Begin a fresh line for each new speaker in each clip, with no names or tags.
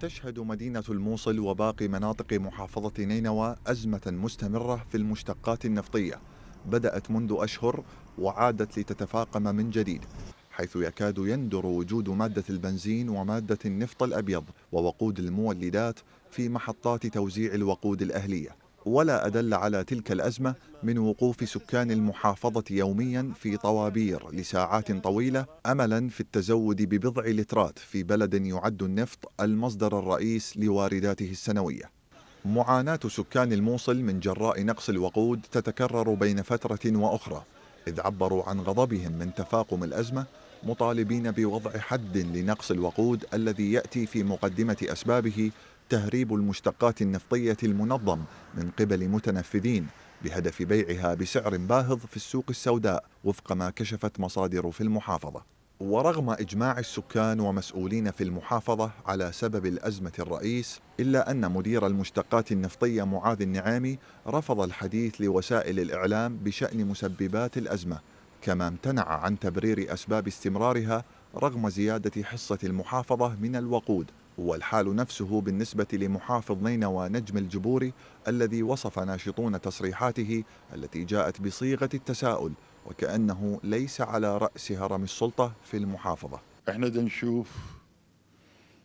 تشهد مدينة الموصل وباقي مناطق محافظة نينوى أزمة مستمرة في المشتقات النفطية بدأت منذ أشهر وعادت لتتفاقم من جديد حيث يكاد يندر وجود مادة البنزين ومادة النفط الأبيض ووقود المولدات في محطات توزيع الوقود الأهلية ولا أدل على تلك الأزمة من وقوف سكان المحافظة يوميا في طوابير لساعات طويلة أملا في التزود ببضع لترات في بلد يعد النفط المصدر الرئيس لوارداته السنوية معاناة سكان الموصل من جراء نقص الوقود تتكرر بين فترة وأخرى إذ عبروا عن غضبهم من تفاقم الأزمة مطالبين بوضع حد لنقص الوقود الذي يأتي في مقدمة أسبابه تهريب المشتقات النفطية المنظم من قبل متنفذين بهدف بيعها بسعر باهظ في السوق السوداء وفق ما كشفت مصادر في المحافظة ورغم إجماع السكان ومسؤولين في المحافظة على سبب الأزمة الرئيس إلا أن مدير المشتقات النفطية معاذ النعامي رفض الحديث لوسائل الإعلام بشأن مسببات الأزمة كما امتنع عن تبرير أسباب استمرارها رغم زيادة حصة المحافظة من الوقود والحال نفسه بالنسبة لمحافظ نينوى نجم الجبوري الذي وصف ناشطون تصريحاته التي جاءت بصيغة التساؤل وكأنه ليس على رأس هرم السلطة في المحافظة احنا نشوف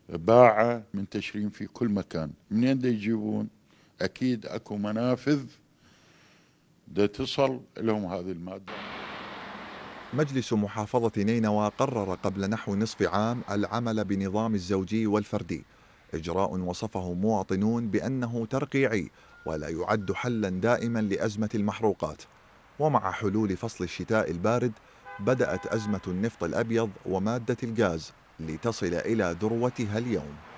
باعة من تشرين في كل مكان منين يند يجيبون أكيد
أكو منافذ دا تصل لهم هذه المادة مجلس محافظة نينوى قرر قبل نحو نصف عام العمل بنظام الزوجي والفردي إجراء وصفه مواطنون بأنه ترقيعي ولا يعد حلا دائما لأزمة المحروقات ومع حلول فصل الشتاء البارد بدأت أزمة النفط الأبيض ومادة الغاز لتصل إلى ذروتها اليوم